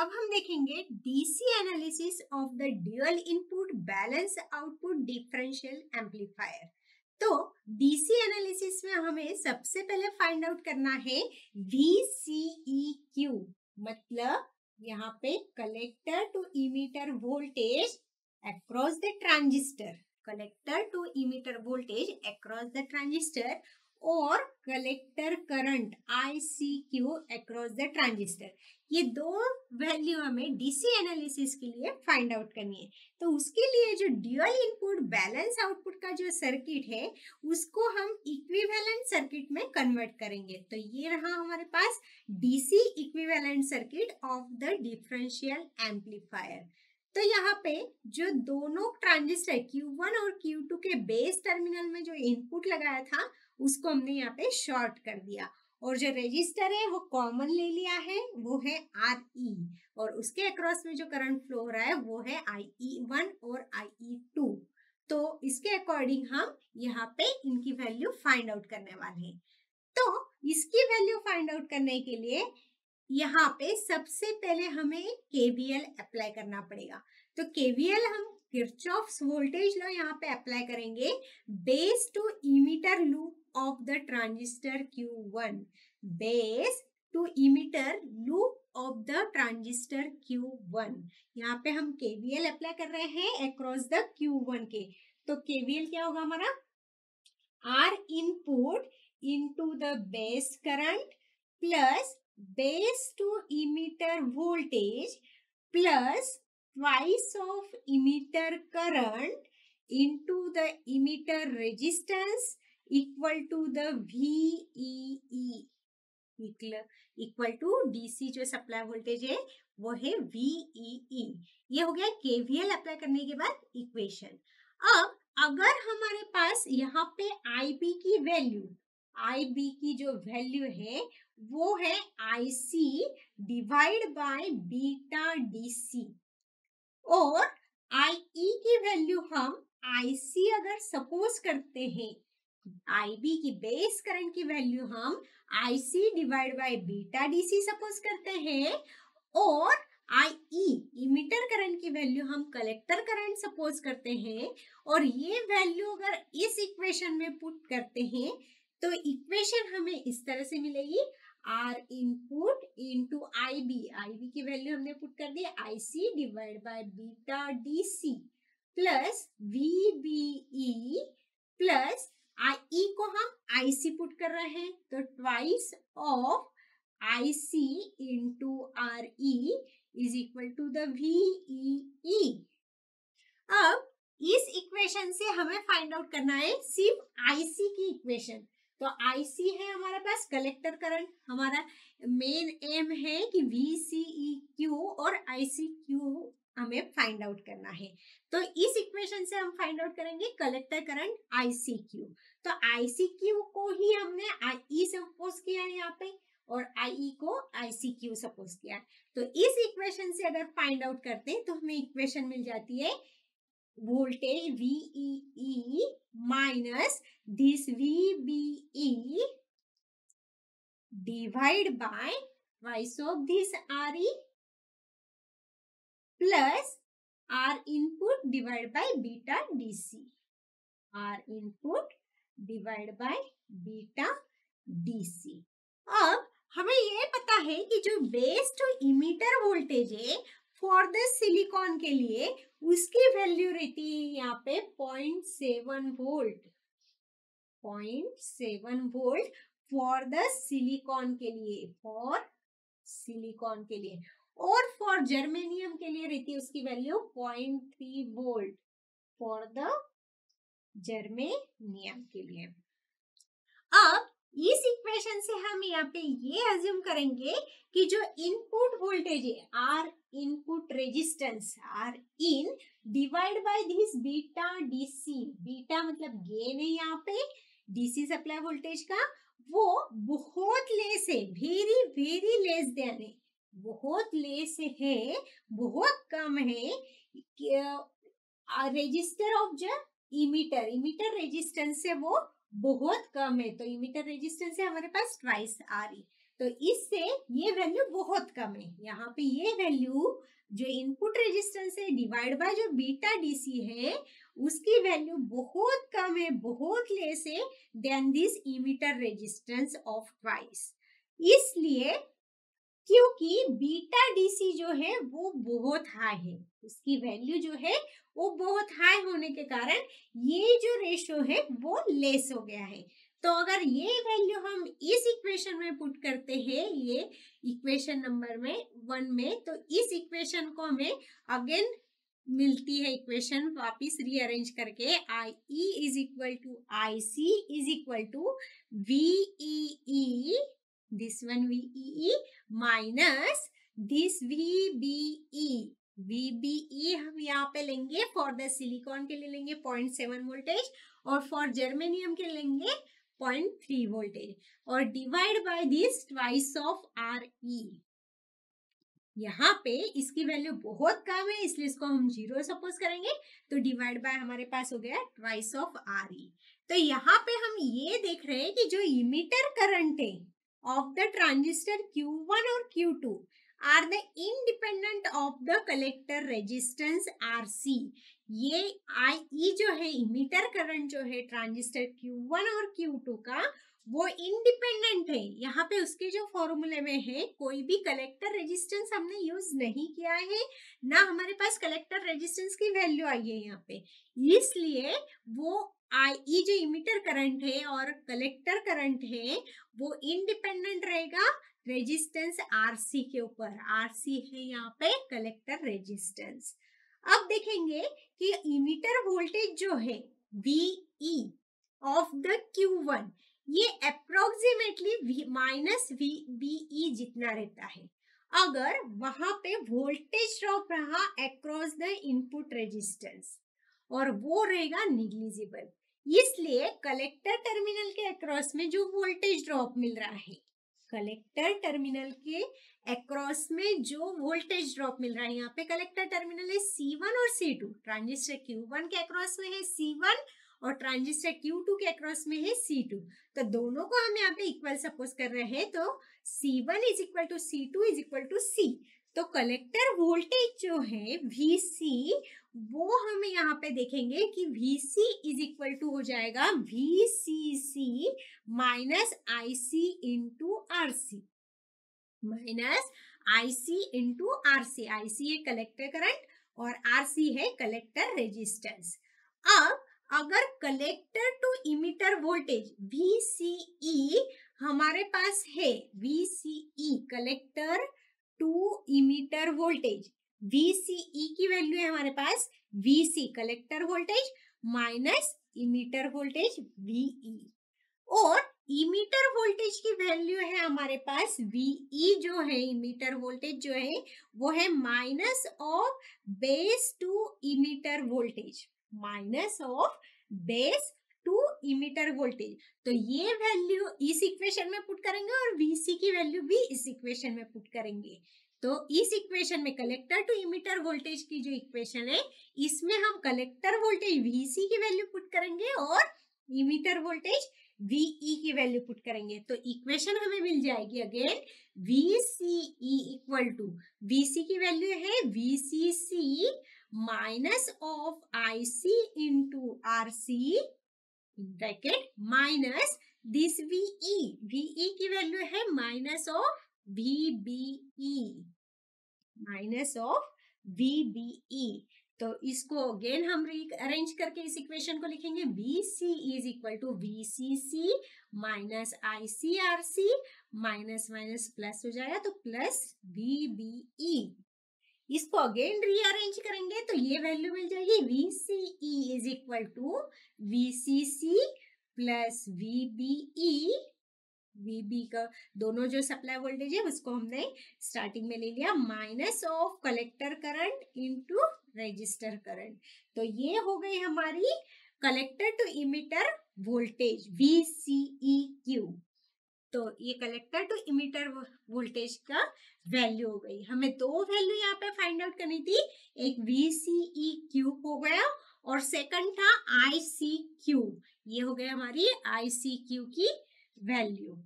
अब हम देखेंगे DC analysis of the dual input balance output differential amplifier तो डीसी एनालिसिस में हमें सबसे पहले फाइंड आउट करना है VCEQ मतलब यहाँ पे collector to emitter voltage across the transistor collector to emitter voltage across the transistor और collector current I C Q across the transistor ये दो वैल्यू हमें डीसी एनालिसिस के लिए फाइंड आउट करनी है तो उसके लिए जो ड्यूअल इनपुट बैलेंस आउटपुट का जो सर्किट है उसको हम इक्विवेलेंट सर्किट में कन्वर्ट करेंगे तो ये रहा हमारे पास DC equivalent circuit of the differential amplifier तो यहाँ पे जो दोनों ट्रांजिस्टर Q1 और Q2 के बेस टर्मिनल में जो इनपुट लगाया था उसको हमने यहाँ पे शॉर्ट कर दिया और जो रजिस्टर है वो कॉमन ले लिया है वो है आर ई e और उसके अक्रॉस में जो करंट फ्लो हो रहा है वो है आई ई वन और आई ई टू तो इसके अकॉर्डिंग हम यहाँ पे इनकी वैल्यू फाइंड आउट करने वाले हैं तो इसकी वैल्यू फाइंड आउट करने के लिए यहाँ पे सबसे पहले हमें केवीएल अप्लाई करना पड़ेगा तो केवीएल हम किरचॉफ्स वोल्टेज लॉ यहाँ पे अप्लाई करेंगे base to emitter loop of the transistor Q1 base to emitter loop of the transistor Q1 यहाँ पे हम केवीएल अप्लाई कर रहे हैं अक्रॉस द Q1 के तो केवीएल क्या होगा हमारा R input into the base current plus base to emitter voltage plus twice of emitter current into the emitter resistance equal to the VEE equal to DC जो supply voltage है वो है VEE e. ये हो गया KVL apply करने के बाद इक्वेशन अब अगर हमारे पास यहाँ पे आईबी की वैल्यू आईबी की जो वैल्यू है वो है IC divide by beta DC और आई e की वैल्यू हम आई सी अगर सपोज करते हैं आई बी की बेस करंट की वैल्यू हम I C divide by beta D C suppose करते हैं और आई ई इमिटर करंट की वैल्यू हम कलेक्टर करंट सपोज करते हैं और ये वैल्यू अगर इस इक्वेशन में पुट करते हैं तो इक्वेशन हमें इस तरह से मिलेगी R input into IB IB की वैल्यू हमने पुट कर दी IC divide by beta DC plus VBE plus I को हम आईसी पुट कर रहे हैं तो twice of IC into RE is equal to the VE अब इस इक्वेशन से हमें फाइंड आउट करना है सिर्फ आईसी की इक्वेशन तो आईसी है हमारे पास कलेक्टर करंट हमारा मेन एम है कि वी क्यू e और आईसी क्यू हमें फाइंड आउट करना है तो इस इक्वेशन से हम फाइंड आउट करेंगे कलेक्टर करंट क्यू तो क्यू को ही हमने आई सपोज e किया है यहाँ पे और आई e को क्यू सपोज किया तो इस इक्वेशन से अगर फाइंड आउट करते हैं तो हमें इक्वेशन मिल जाती है voltage VEE minus this VBE divided by twice of this RE plus R input divided by beta DC. R input divided by beta DC. अब हमें ये पता है कि जो बेस टू इमीटर वोल्टेज है फॉर द सिलिकॉन के लिए उसकी वैल्यू रहती है यहाँ पे point seven volt point seven volt for the silicon के लिए फॉर सिलिकॉन के लिए और फॉर जर्मेनियम के लिए रहती है उसकी value point three volt for the germanium के लिए अब इस इक्वेशन से हम यहाँ पे ये अज्यूम करेंगे कि जो इनपुट वोल्टेज है R input resistance R in divide by this beta DC beta मतलब गेन है यहाँ पे डीसी सप्लाई वोल्टेज का वो बहुत लेस है वेरी वेरी लेस देन है बहुत लेस है बहुत कम है रेजिस्टर ऑफ जो इमीटर इमीटर रेजिस्टेंस से वो बहुत कम है तो इमिटर रेजिस्टेंस है हमारे पास ट्वाइस आ रही तो इससे ये वैल्यू बहुत कम है यहाँ पे ये वैल्यू जो इनपुट रेजिस्टेंस है डिवाइड बाय जो बीटा डीसी है उसकी वैल्यू बहुत कम है बहुत लेस है than this emitter resistance of twice इसलिए क्योंकि बीटा डीसी जो है वो बहुत हाई है उसकी वैल्यू जो है वो बहुत हाई होने के कारण ये जो रेशियो है वो लेस हो गया है तो अगर ये वैल्यू हम इस इक्वेशन में पुट करते हैं ये इक्वेशन नंबर में वन में तो इस इक्वेशन को हमें अगेन मिलती है इक्वेशन वापिस रीअरेंज करके I E is equal to I C is equal to V E This one VEE e minus this VBE. VBE हम यहाँ पे लेंगे for the silicon के लिए लेंगे 0.7 voltage और for germanium के लेंगे 0.3 voltage और divide by this twice of R E e. यहाँ पे इसकी वैल्यू बहुत कम है इसलिए इसको हम जीरो सपोज करेंगे तो डिवाइड बाय हमारे पास हो गया ट्वाइस ऑफ आर ई तो यहाँ पे हम ये देख रहे हैं कि जो इमिटर करंट है of the transistor Q1 or Q2 are the independent of the collector resistance RC. ये आई ई जो है इमीटर करंट जो है ट्रांजिस्टर Q1 और Q2 का वो इंडिपेंडेंट है यहाँ पे उसके जो फॉर्मूले में है कोई भी कलेक्टर रेजिस्टेंस हमने यूज नहीं किया है ना हमारे पास कलेक्टर रेजिस्टेंस की वैल्यू आई है यहाँ पे इसलिए वो आई जो इमिटर करंट है और कलेक्टर करंट है वो इंडिपेंडेंट रहेगा रेजिस्टेंस आरसी के ऊपर आरसी है यहाँ पे कलेक्टर रेजिस्टेंस अब देखेंगे कि इमिटर वोल्टेज जो है V E of the Q one ये approximately minus V B E जितना रहता है अगर वहां पे वोल्टेज ड्रॉप रहा अक्रॉस द इनपुट रेजिस्टेंस और वो रहेगा निग्लिजिबल इसलिए कलेक्टर टर्मिनल के अक्रॉस में जो वोल्टेज ड्रॉप मिल रहा है कलेक्टर टर्मिनल के अक्रॉस में जो वोल्टेज ड्रॉप मिल रहा है यहाँ पे कलेक्टर टर्मिनल है सी वन और C two transistor Q one के अक्रॉस में है सी वन और ट्रांजिस्टर क्यू टू के अक्रॉस में है सी टू तो दोनों को हम यहाँ पे इक्वल सपोज कर रहे हैं तो C one is equal to C two is equal to C तो कलेक्टर वोल्टेज जो है VC वो हम यहाँ पे देखेंगे कि VC इज इक्वल टू हो जाएगा VCC minus I C into R C minus I C into R C I C है कलेक्टर करंट और आर सी है कलेक्टर रेजिस्टेंस अब अगर collector to emitter voltage VCE हमारे पास है VCE collector to emitter voltage VCE की value है हमारे पास VC collector voltage minus emitter voltage VE और इमीटर वोल्टेज की वैल्यू है हमारे पास VE जो है इमीटर वोल्टेज जो है वो है minus of base to emitter voltage minus of base to emitter voltage तो ये वैल्यू इस इक्वेशन में पुट करेंगे और वीसी की वैल्यू भी इस इक्वेशन में पुट करेंगे तो इस इक्वेशन में कलेक्टर टू इमीटर वोल्टेज की जो इक्वेशन है इसमें हम कलेक्टर वोल्टेज वीसी की वैल्यू पुट करेंगे और इमीटर वोल्टेज वीई की वैल्यू पुट करेंगे तो इक्वेशन हमें मिल जाएगी again V equal to VC की वैल्यू है V C C minus of I C into R C in bracket minus this VE VE की वैल्यू है minus of V BE minus of V BE तो इसको again हम arrange करके इस equation को लिखेंगे B C is equal to V C C minus I C R C minus minus plus हो जाएगा तो प्लस बी बी ई इसको अगेन रीअरेंज करेंगे तो ये वैल्यू मिल जाएगी V C E is equal to V C C plus V B E V B का दोनों जो सप्लाई वोल्टेज है उसको हमने स्टार्टिंग में ले लिया minus of collector current into register current तो ये हो गई हमारी collector to emitter voltage V C E Q तो ये कलेक्टर टू इमिटर वोल्टेज का वैल्यू हो गई हमें दो वैल्यू यहाँ पे फाइंड आउट करनी थी एक वी सी ई क्यूब हो गया और सेकंड था आई सी क्यू ये हो गया हमारी आई सी क्यू की वैल्यू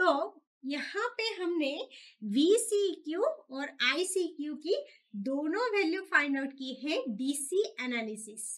तो यहाँ पे हमने वी सी क्यू और आई सी क्यू की दोनों वैल्यू फाइंड आउट की है डीसी एनालिसिस